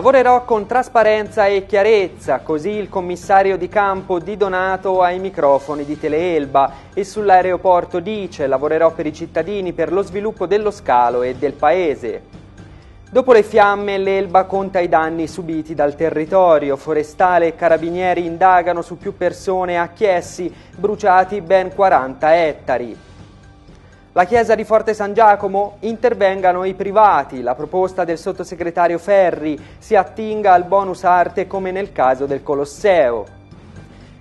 Lavorerò con trasparenza e chiarezza, così il commissario di campo Di Donato ai microfoni di Teleelba e sull'aeroporto dice lavorerò per i cittadini per lo sviluppo dello scalo e del paese. Dopo le fiamme l'Elba conta i danni subiti dal territorio, forestale e carabinieri indagano su più persone a Chiessi, bruciati ben 40 ettari. La chiesa di Forte San Giacomo? Intervengano i privati. La proposta del sottosegretario Ferri si attinga al bonus arte come nel caso del Colosseo.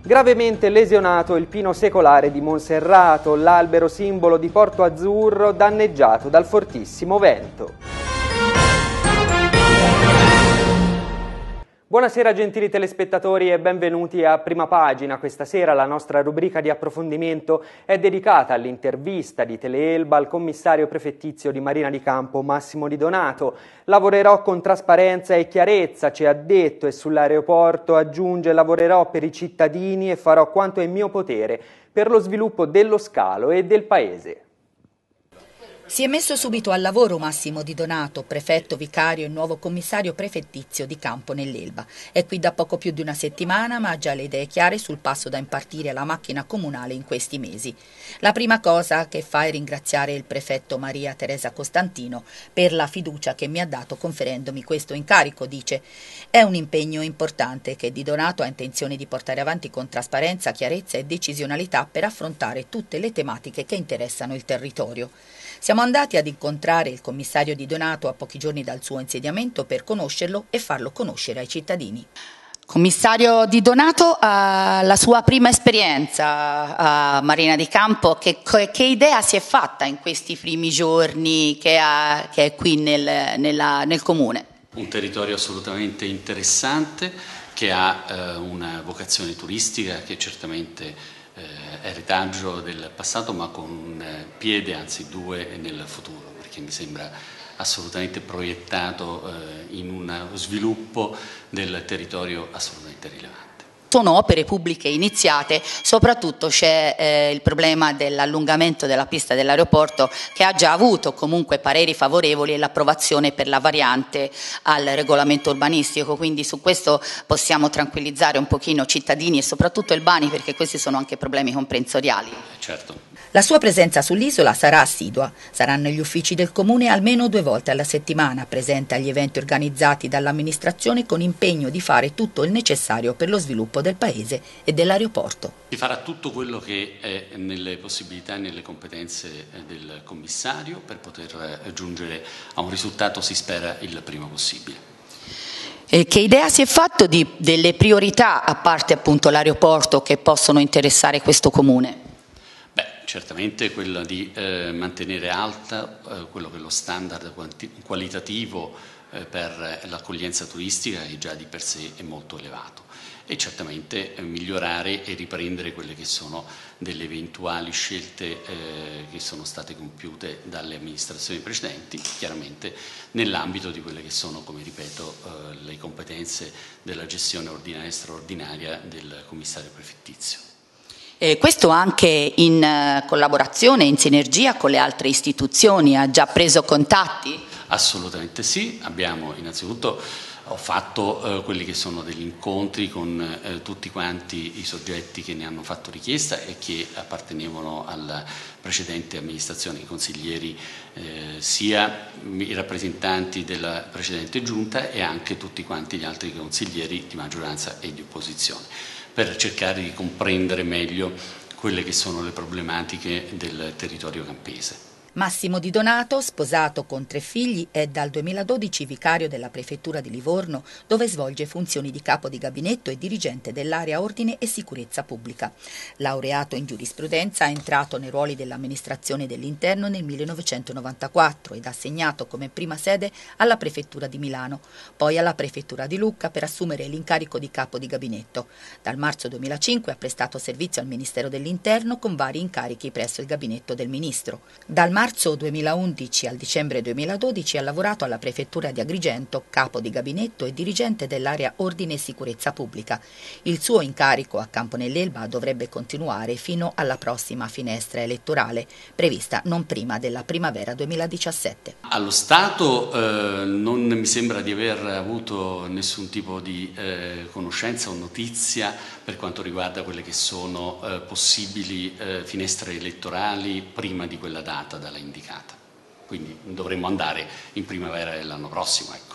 Gravemente lesionato il pino secolare di Monserrato, l'albero simbolo di Porto Azzurro danneggiato dal fortissimo vento. Buonasera gentili telespettatori e benvenuti a Prima Pagina. Questa sera la nostra rubrica di approfondimento è dedicata all'intervista di Teleelba al commissario prefettizio di Marina di Campo Massimo Di Donato. Lavorerò con trasparenza e chiarezza, ci ha detto, e sull'aeroporto aggiunge lavorerò per i cittadini e farò quanto è in mio potere per lo sviluppo dello scalo e del paese. Si è messo subito al lavoro Massimo Di Donato, prefetto vicario e nuovo commissario prefettizio di campo nell'Elba. È qui da poco più di una settimana, ma ha già le idee chiare sul passo da impartire alla macchina comunale in questi mesi. La prima cosa che fa è ringraziare il prefetto Maria Teresa Costantino per la fiducia che mi ha dato conferendomi questo incarico, dice. È un impegno importante che Di Donato ha intenzione di portare avanti con trasparenza, chiarezza e decisionalità per affrontare tutte le tematiche che interessano il territorio. Siamo siamo andati ad incontrare il commissario di Donato a pochi giorni dal suo insediamento per conoscerlo e farlo conoscere ai cittadini. Commissario Di Donato, eh, la sua prima esperienza eh, a Marina di Campo, che, che idea si è fatta in questi primi giorni che, ha, che è qui nel, nella, nel, comune? Un territorio assolutamente interessante che ha eh, una vocazione turistica che certamente eritaggio eh, del passato ma con un eh, piede, anzi due, nel futuro, perché mi sembra assolutamente proiettato eh, in un sviluppo del territorio assolutamente rilevante sono opere pubbliche iniziate, soprattutto c'è eh, il problema dell'allungamento della pista dell'aeroporto che ha già avuto comunque pareri favorevoli e l'approvazione per la variante al regolamento urbanistico, quindi su questo possiamo tranquillizzare un pochino cittadini e soprattutto il Bani perché questi sono anche problemi comprensoriali. Certo. La sua presenza sull'isola sarà assidua. Saranno gli uffici del comune almeno due volte alla settimana, presente agli eventi organizzati dall'amministrazione con impegno di fare tutto il necessario per lo sviluppo sviluppo del paese e dell'aeroporto. Si farà tutto quello che è nelle possibilità e nelle competenze eh, del commissario per poter eh, giungere a un risultato, si spera, il prima possibile. Eh, che idea si è fatto di, delle priorità, a parte appunto l'aeroporto, che possono interessare questo comune? certamente quella di eh, mantenere alta eh, quello che è lo standard qualitativo eh, per l'accoglienza turistica, che già di per sé è molto elevato e certamente eh, migliorare e riprendere quelle che sono delle eventuali scelte eh, che sono state compiute dalle amministrazioni precedenti, chiaramente nell'ambito di quelle che sono, come ripeto, eh, le competenze della gestione ordinaria e straordinaria del commissario prefettizio. Eh, questo anche in eh, collaborazione, in sinergia con le altre istituzioni, ha già preso contatti? Assolutamente sì, abbiamo innanzitutto ho fatto eh, quelli che sono degli incontri con eh, tutti quanti i soggetti che ne hanno fatto richiesta e che appartenevano alla precedente amministrazione, i consiglieri, eh, sia i rappresentanti della precedente giunta e anche tutti quanti gli altri consiglieri di maggioranza e di opposizione, per cercare di comprendere meglio quelle che sono le problematiche del territorio campese. Massimo Di Donato, sposato con tre figli, è dal 2012 vicario della prefettura di Livorno, dove svolge funzioni di capo di gabinetto e dirigente dell'area ordine e sicurezza pubblica. Laureato in giurisprudenza, è entrato nei ruoli dell'amministrazione dell'interno nel 1994 ed assegnato come prima sede alla prefettura di Milano, poi alla prefettura di Lucca per assumere l'incarico di capo di gabinetto. Dal marzo 2005 ha prestato servizio al Ministero dell'Interno con vari incarichi presso il gabinetto del Ministro. Dal marzo marzo 2011 al dicembre 2012 ha lavorato alla prefettura di Agrigento, capo di gabinetto e dirigente dell'area Ordine e Sicurezza Pubblica. Il suo incarico a Campo nell'Elba dovrebbe continuare fino alla prossima finestra elettorale, prevista non prima della primavera 2017. Allo Stato eh, non mi sembra di aver avuto nessun tipo di eh, conoscenza o notizia per quanto riguarda quelle che sono eh, possibili eh, finestre elettorali prima di quella data dalla indicata. Quindi dovremmo andare in primavera dell'anno prossimo. Ecco.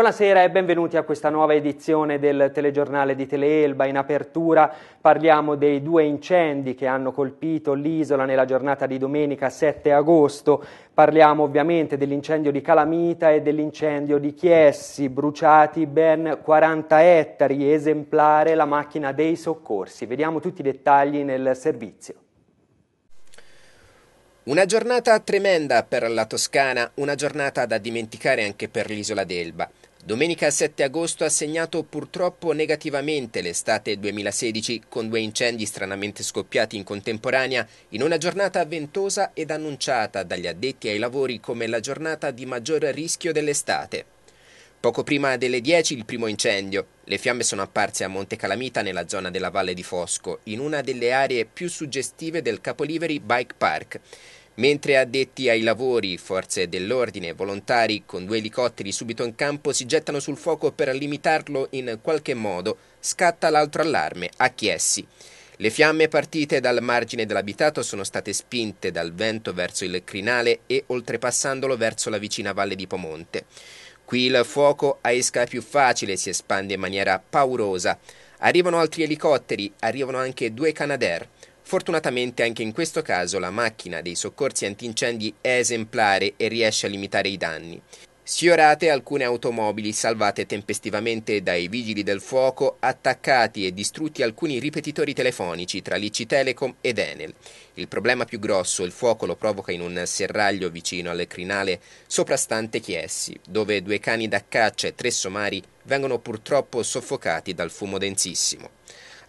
Buonasera e benvenuti a questa nuova edizione del telegiornale di Teleelba. In apertura parliamo dei due incendi che hanno colpito l'isola nella giornata di domenica 7 agosto. Parliamo ovviamente dell'incendio di Calamita e dell'incendio di Chiessi, bruciati ben 40 ettari, esemplare la macchina dei soccorsi. Vediamo tutti i dettagli nel servizio. Una giornata tremenda per la Toscana, una giornata da dimenticare anche per l'isola d'Elba. Domenica 7 agosto ha segnato purtroppo negativamente l'estate 2016 con due incendi stranamente scoppiati in contemporanea in una giornata ventosa ed annunciata dagli addetti ai lavori come la giornata di maggior rischio dell'estate. Poco prima delle 10 il primo incendio. Le fiamme sono apparse a Monte Calamita nella zona della Valle di Fosco, in una delle aree più suggestive del Capoliveri Bike Park. Mentre addetti ai lavori, forze dell'ordine e volontari con due elicotteri subito in campo si gettano sul fuoco per limitarlo in qualche modo, scatta l'altro allarme a Chiesi. Le fiamme partite dal margine dell'abitato sono state spinte dal vento verso il crinale e oltrepassandolo verso la vicina valle di Pomonte. Qui il fuoco a esca più facile si espande in maniera paurosa. Arrivano altri elicotteri, arrivano anche due Canadair. Fortunatamente anche in questo caso la macchina dei soccorsi antincendi è esemplare e riesce a limitare i danni. Sfiorate alcune automobili salvate tempestivamente dai vigili del fuoco, attaccati e distrutti alcuni ripetitori telefonici tra l'ICI Telecom ed Enel. Il problema più grosso il fuoco lo provoca in un serraglio vicino al crinale soprastante Chiessi, dove due cani da caccia e tre somari vengono purtroppo soffocati dal fumo densissimo.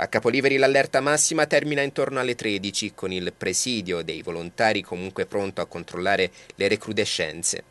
A Capoliveri l'allerta massima termina intorno alle 13 con il presidio dei volontari comunque pronto a controllare le recrudescenze.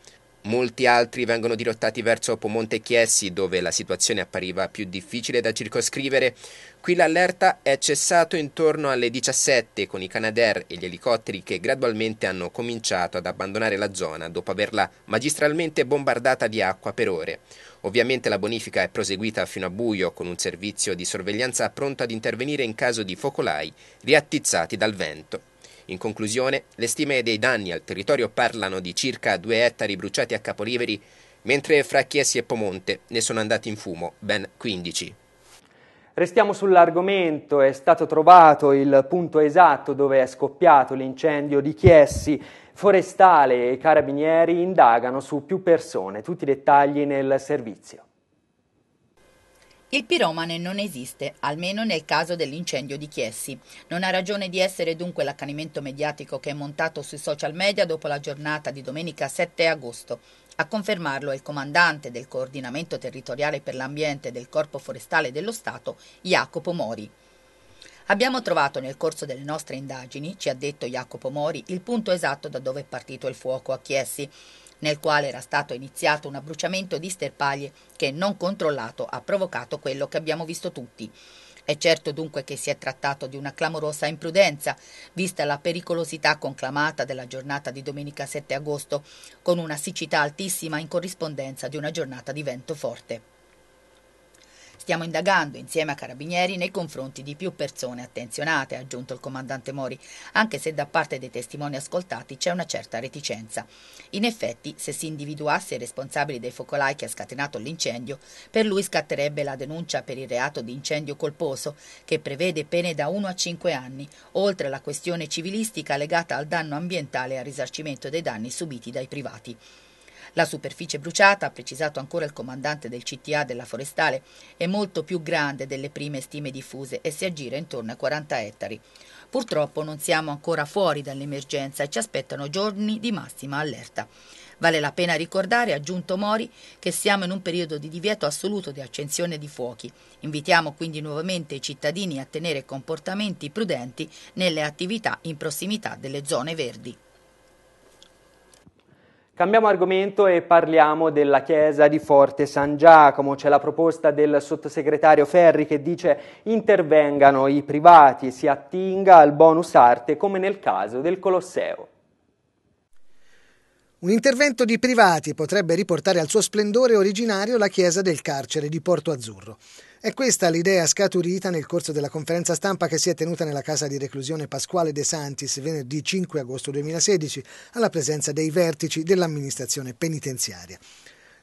Molti altri vengono dirottati verso Pomonte Chiesi, dove la situazione appariva più difficile da circoscrivere. Qui l'allerta è cessato intorno alle 17 con i Canadair e gli elicotteri che gradualmente hanno cominciato ad abbandonare la zona dopo averla magistralmente bombardata di acqua per ore. Ovviamente la bonifica è proseguita fino a buio con un servizio di sorveglianza pronto ad intervenire in caso di focolai riattizzati dal vento. In conclusione, le stime dei danni al territorio parlano di circa 2 ettari bruciati a Capoliveri, mentre fra Chiesi e Pomonte ne sono andati in fumo ben 15. Restiamo sull'argomento, è stato trovato il punto esatto dove è scoppiato l'incendio di Chiesi. Forestale e carabinieri indagano su più persone, tutti i dettagli nel servizio. Il piromane non esiste, almeno nel caso dell'incendio di Chiessi. Non ha ragione di essere dunque l'accanimento mediatico che è montato sui social media dopo la giornata di domenica 7 agosto. A confermarlo è il comandante del coordinamento territoriale per l'ambiente del Corpo Forestale dello Stato, Jacopo Mori. Abbiamo trovato nel corso delle nostre indagini, ci ha detto Jacopo Mori, il punto esatto da dove è partito il fuoco a Chiessi nel quale era stato iniziato un abbruciamento di sterpaglie che non controllato ha provocato quello che abbiamo visto tutti. È certo dunque che si è trattato di una clamorosa imprudenza, vista la pericolosità conclamata della giornata di domenica 7 agosto, con una siccità altissima in corrispondenza di una giornata di vento forte. Stiamo indagando insieme a Carabinieri nei confronti di più persone attenzionate, ha aggiunto il comandante Mori, anche se da parte dei testimoni ascoltati c'è una certa reticenza. In effetti, se si individuasse i responsabili dei focolai che ha scatenato l'incendio, per lui scatterebbe la denuncia per il reato di incendio colposo, che prevede pene da 1 a 5 anni, oltre alla questione civilistica legata al danno ambientale e al risarcimento dei danni subiti dai privati. La superficie bruciata, ha precisato ancora il comandante del CTA della forestale, è molto più grande delle prime stime diffuse e si aggira intorno a 40 ettari. Purtroppo non siamo ancora fuori dall'emergenza e ci aspettano giorni di massima allerta. Vale la pena ricordare, ha aggiunto Mori, che siamo in un periodo di divieto assoluto di accensione di fuochi. Invitiamo quindi nuovamente i cittadini a tenere comportamenti prudenti nelle attività in prossimità delle zone verdi. Cambiamo argomento e parliamo della chiesa di Forte San Giacomo. C'è la proposta del sottosegretario Ferri che dice intervengano i privati, si attinga al bonus arte come nel caso del Colosseo. Un intervento di privati potrebbe riportare al suo splendore originario la chiesa del carcere di Porto Azzurro. È questa l'idea scaturita nel corso della conferenza stampa che si è tenuta nella casa di reclusione Pasquale De Santis venerdì 5 agosto 2016 alla presenza dei vertici dell'amministrazione penitenziaria.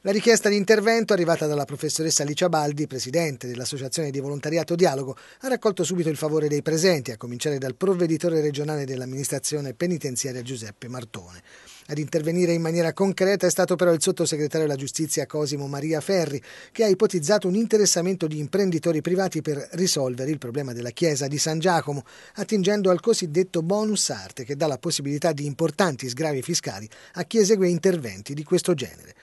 La richiesta di intervento, arrivata dalla professoressa Alicia Baldi, presidente dell'Associazione di Volontariato Dialogo, ha raccolto subito il favore dei presenti, a cominciare dal provveditore regionale dell'amministrazione penitenziaria Giuseppe Martone. Ad intervenire in maniera concreta è stato però il sottosegretario alla giustizia Cosimo Maria Ferri, che ha ipotizzato un interessamento di imprenditori privati per risolvere il problema della chiesa di San Giacomo, attingendo al cosiddetto bonus arte che dà la possibilità di importanti sgravi fiscali a chi esegue interventi di questo genere.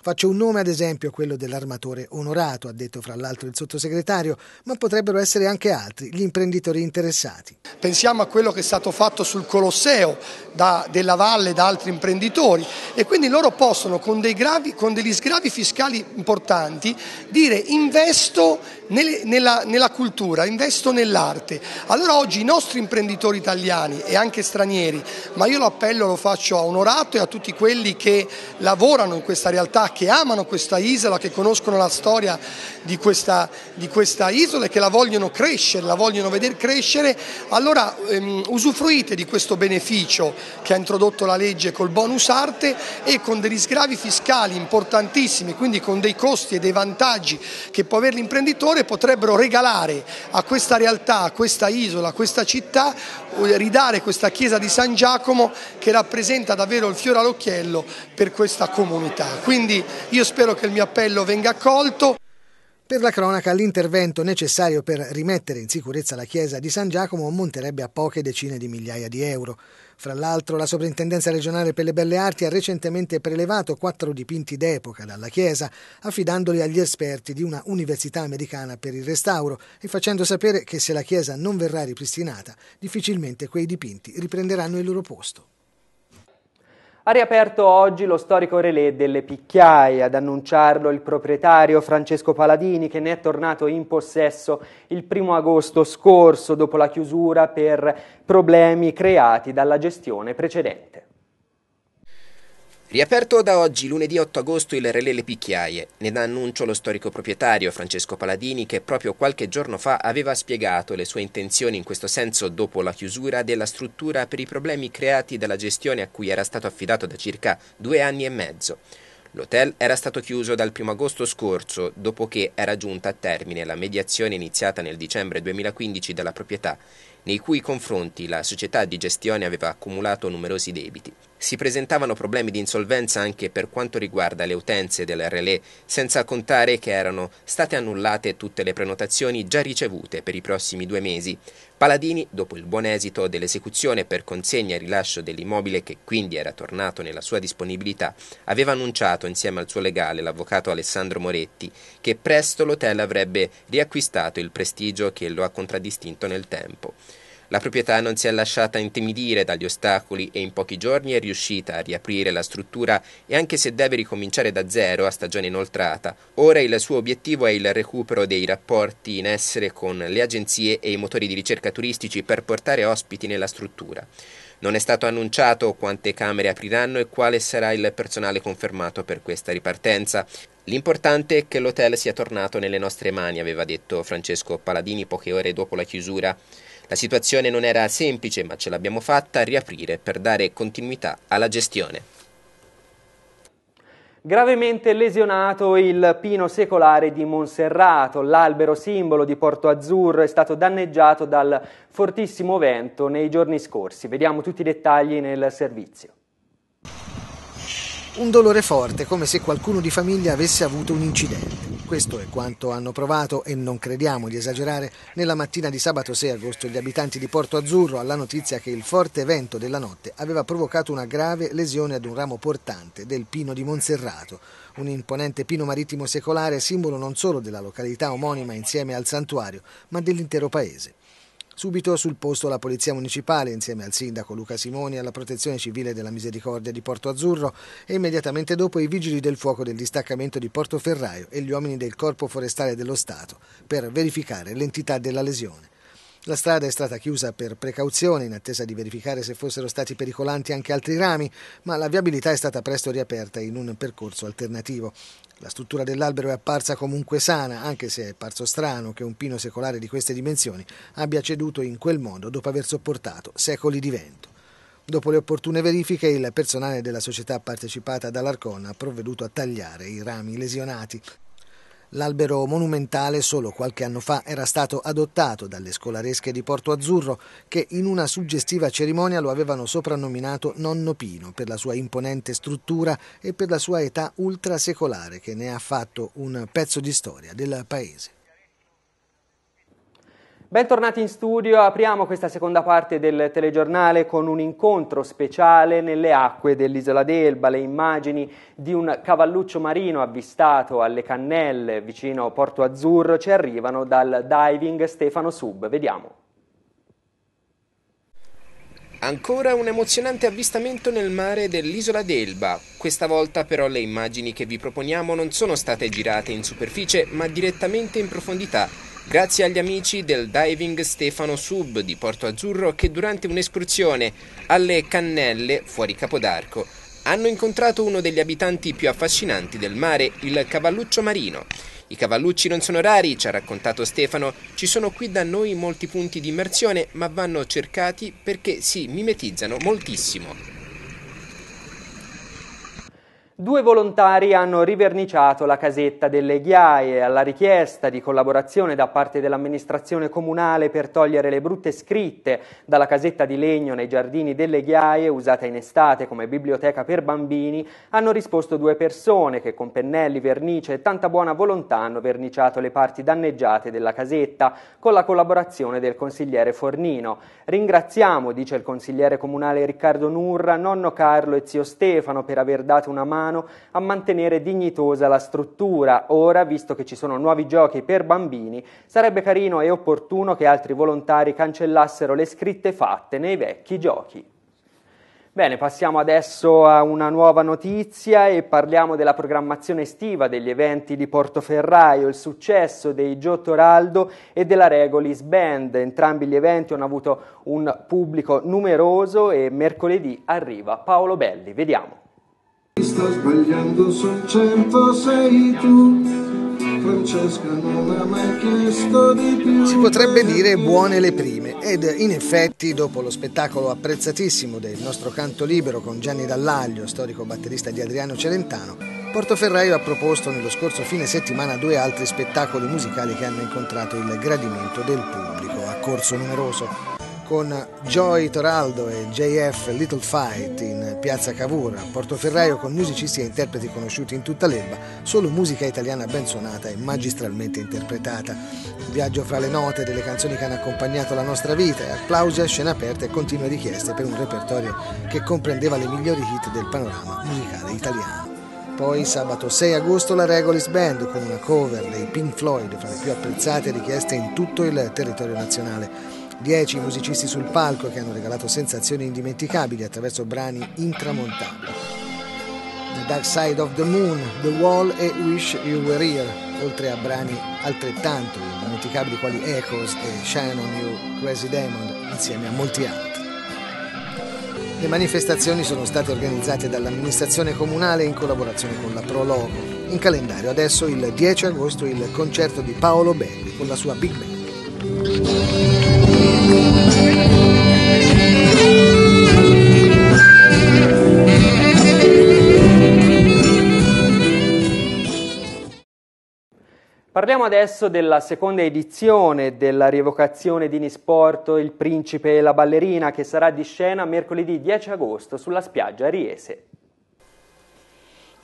Faccio un nome ad esempio, quello dell'armatore onorato, ha detto fra l'altro il sottosegretario, ma potrebbero essere anche altri gli imprenditori interessati pensiamo a quello che è stato fatto sul Colosseo da, della Valle da altri imprenditori e quindi loro possono con, gravi, con degli sgravi fiscali importanti dire investo nelle, nella, nella cultura, investo nell'arte. Allora oggi i nostri imprenditori italiani e anche stranieri, ma io l'appello lo faccio a Onorato e a tutti quelli che lavorano in questa realtà, che amano questa isola, che conoscono la storia di questa, di questa isola e che la vogliono crescere, la vogliono vedere crescere, allora allora ehm, usufruite di questo beneficio che ha introdotto la legge col bonus arte e con degli sgravi fiscali importantissimi, quindi con dei costi e dei vantaggi che può avere l'imprenditore, potrebbero regalare a questa realtà, a questa isola, a questa città, eh, ridare questa chiesa di San Giacomo che rappresenta davvero il fiore all'occhiello per questa comunità. Quindi io spero che il mio appello venga accolto. Per la cronaca, l'intervento necessario per rimettere in sicurezza la chiesa di San Giacomo monterebbe a poche decine di migliaia di euro. Fra l'altro, la Sovrintendenza regionale per le belle arti ha recentemente prelevato quattro dipinti d'epoca dalla chiesa, affidandoli agli esperti di una università americana per il restauro e facendo sapere che se la chiesa non verrà ripristinata, difficilmente quei dipinti riprenderanno il loro posto. Ha riaperto oggi lo storico relè delle picchiaie, ad annunciarlo il proprietario Francesco Paladini che ne è tornato in possesso il primo agosto scorso dopo la chiusura per problemi creati dalla gestione precedente. Riaperto da oggi, lunedì 8 agosto, il Relè Le Picchiaie. Ne dà annuncio lo storico proprietario Francesco Paladini che proprio qualche giorno fa aveva spiegato le sue intenzioni in questo senso dopo la chiusura della struttura per i problemi creati dalla gestione a cui era stato affidato da circa due anni e mezzo. L'hotel era stato chiuso dal 1 agosto scorso, dopo che era giunta a termine la mediazione iniziata nel dicembre 2015 dalla proprietà, nei cui confronti la società di gestione aveva accumulato numerosi debiti si presentavano problemi di insolvenza anche per quanto riguarda le utenze del relè, senza contare che erano state annullate tutte le prenotazioni già ricevute per i prossimi due mesi. Paladini, dopo il buon esito dell'esecuzione per consegna e rilascio dell'immobile che quindi era tornato nella sua disponibilità, aveva annunciato insieme al suo legale, l'avvocato Alessandro Moretti, che presto l'hotel avrebbe riacquistato il prestigio che lo ha contraddistinto nel tempo. La proprietà non si è lasciata intimidire dagli ostacoli e in pochi giorni è riuscita a riaprire la struttura e anche se deve ricominciare da zero a stagione inoltrata, ora il suo obiettivo è il recupero dei rapporti in essere con le agenzie e i motori di ricerca turistici per portare ospiti nella struttura. Non è stato annunciato quante camere apriranno e quale sarà il personale confermato per questa ripartenza. L'importante è che l'hotel sia tornato nelle nostre mani, aveva detto Francesco Paladini poche ore dopo la chiusura. La situazione non era semplice, ma ce l'abbiamo fatta a riaprire per dare continuità alla gestione. Gravemente lesionato il pino secolare di Monserrato, l'albero simbolo di Porto Azzurro è stato danneggiato dal fortissimo vento nei giorni scorsi. Vediamo tutti i dettagli nel servizio. Un dolore forte, come se qualcuno di famiglia avesse avuto un incidente. Questo è quanto hanno provato, e non crediamo di esagerare, nella mattina di sabato 6 agosto gli abitanti di Porto Azzurro alla notizia che il forte vento della notte aveva provocato una grave lesione ad un ramo portante del pino di Monserrato, un imponente pino marittimo secolare simbolo non solo della località omonima insieme al santuario, ma dell'intero paese. Subito sul posto la Polizia Municipale, insieme al Sindaco Luca Simoni, alla Protezione Civile della Misericordia di Porto Azzurro e immediatamente dopo i Vigili del Fuoco del Distaccamento di Porto Ferraio e gli uomini del Corpo Forestale dello Stato per verificare l'entità della lesione. La strada è stata chiusa per precauzione in attesa di verificare se fossero stati pericolanti anche altri rami, ma la viabilità è stata presto riaperta in un percorso alternativo. La struttura dell'albero è apparsa comunque sana, anche se è parso strano che un pino secolare di queste dimensioni abbia ceduto in quel modo dopo aver sopportato secoli di vento. Dopo le opportune verifiche, il personale della società partecipata dall'Arcon ha provveduto a tagliare i rami lesionati. L'albero monumentale solo qualche anno fa era stato adottato dalle scolaresche di Porto Azzurro che in una suggestiva cerimonia lo avevano soprannominato Nonno Pino per la sua imponente struttura e per la sua età ultrasecolare che ne ha fatto un pezzo di storia del paese. Bentornati in studio, apriamo questa seconda parte del telegiornale con un incontro speciale nelle acque dell'isola d'Elba, le immagini di un cavalluccio marino avvistato alle Cannelle vicino Porto Azzurro ci arrivano dal diving Stefano Sub, vediamo. Ancora un emozionante avvistamento nel mare dell'isola d'Elba. Questa volta però le immagini che vi proponiamo non sono state girate in superficie ma direttamente in profondità Grazie agli amici del Diving Stefano Sub di Porto Azzurro che durante un'escursione alle Cannelle fuori Capodarco hanno incontrato uno degli abitanti più affascinanti del mare, il cavalluccio marino. I cavallucci non sono rari, ci ha raccontato Stefano, ci sono qui da noi molti punti di immersione, ma vanno cercati perché si mimetizzano moltissimo. Due volontari hanno riverniciato la casetta delle ghiaie alla richiesta di collaborazione da parte dell'amministrazione comunale per togliere le brutte scritte dalla casetta di legno nei giardini delle ghiaie usata in estate come biblioteca per bambini, hanno risposto due persone che con pennelli, vernice e tanta buona volontà hanno verniciato le parti danneggiate della casetta con la collaborazione del consigliere Fornino. Ringraziamo, dice il consigliere comunale Riccardo Nurra, nonno Carlo e zio Stefano per aver dato una mano mano a mantenere dignitosa la struttura. Ora, visto che ci sono nuovi giochi per bambini, sarebbe carino e opportuno che altri volontari cancellassero le scritte fatte nei vecchi giochi. Bene, passiamo adesso a una nuova notizia e parliamo della programmazione estiva degli eventi di Portoferraio, il successo dei Gio Toraldo e della Regolis Band. Entrambi gli eventi hanno avuto un pubblico numeroso e mercoledì arriva Paolo Belli. Vediamo sta sbagliando sul cento sei tu Francesca non ha mai chiesto di più si potrebbe dire buone le prime ed in effetti dopo lo spettacolo apprezzatissimo del nostro canto libero con Gianni Dallaglio storico batterista di Adriano Celentano Portoferraio ha proposto nello scorso fine settimana due altri spettacoli musicali che hanno incontrato il gradimento del pubblico a corso numeroso con Joy Toraldo e JF Little Fight in Piazza Cavour a Portoferraio con musicisti e interpreti conosciuti in tutta l'erba, solo musica italiana ben suonata e magistralmente interpretata. Viaggio fra le note delle canzoni che hanno accompagnato la nostra vita e applausi a scena aperta e continue richieste per un repertorio che comprendeva le migliori hit del panorama musicale italiano. Poi sabato 6 agosto la Regolis Band con una cover dei Pink Floyd fra le più apprezzate e richieste in tutto il territorio nazionale Dieci musicisti sul palco che hanno regalato sensazioni indimenticabili attraverso brani intramontabili. The Dark Side of the Moon, The Wall e Wish You Were Here, oltre a brani altrettanto indimenticabili quali Echoes e Shine on You, Crazy Demon, insieme a molti altri. Le manifestazioni sono state organizzate dall'amministrazione comunale in collaborazione con la Prologo. In calendario adesso il 10 agosto il concerto di Paolo Belli con la sua Big Band. Parliamo adesso della seconda edizione della rievocazione di Nisporto Il principe e la ballerina che sarà di scena mercoledì 10 agosto sulla spiaggia Riese.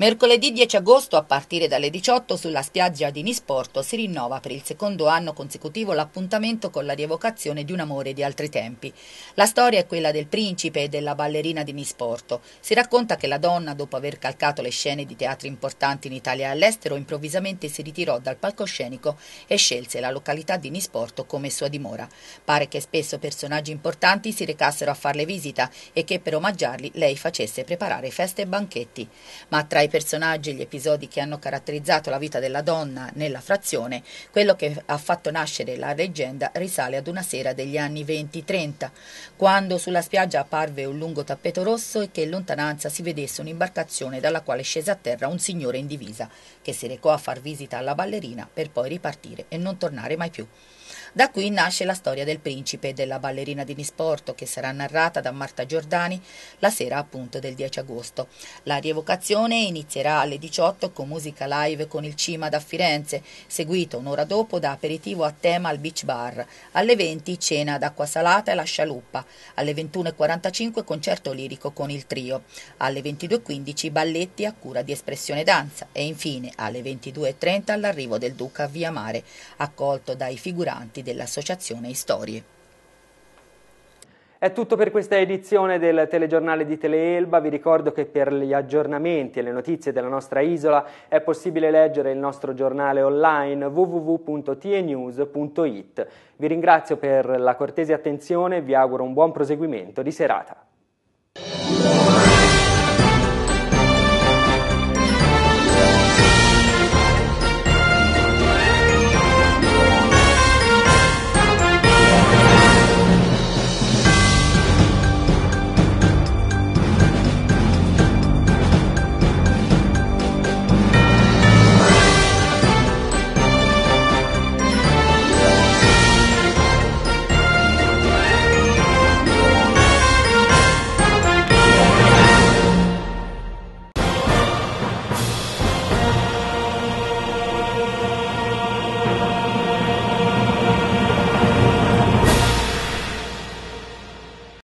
Mercoledì 10 agosto a partire dalle 18 sulla spiaggia di Nisporto si rinnova per il secondo anno consecutivo l'appuntamento con la rievocazione di un amore di altri tempi. La storia è quella del principe e della ballerina di Nisporto. Si racconta che la donna, dopo aver calcato le scene di teatri importanti in Italia e all'estero, improvvisamente si ritirò dal palcoscenico e scelse la località di Nisporto come sua dimora. Pare che spesso personaggi importanti si recassero a farle visita e che per omaggiarli lei facesse preparare feste e banchetti. Ma tra i ai personaggi e gli episodi che hanno caratterizzato la vita della donna nella frazione, quello che ha fatto nascere la leggenda risale ad una sera degli anni 20-30, quando sulla spiaggia apparve un lungo tappeto rosso e che in lontananza si vedesse un'imbarcazione dalla quale scese a terra un signore in divisa, che si recò a far visita alla ballerina per poi ripartire e non tornare mai più. Da qui nasce la storia del principe e della ballerina di Nisporto che sarà narrata da Marta Giordani la sera appunto del 10 agosto. La rievocazione inizierà alle 18 con musica live con il Cima da Firenze, seguito un'ora dopo da aperitivo a tema al Beach Bar. Alle 20 cena ad acqua salata e la scialuppa. Alle 21.45 concerto lirico con il trio. Alle 22.15 balletti a cura di espressione danza e infine alle 22.30 l'arrivo del Duca a via mare, accolto dai figuranti dell'Associazione Storie. È tutto per questa edizione del telegiornale di Teleelba, vi ricordo che per gli aggiornamenti e le notizie della nostra isola è possibile leggere il nostro giornale online www.tenews.it. Vi ringrazio per la cortese attenzione e vi auguro un buon proseguimento di serata.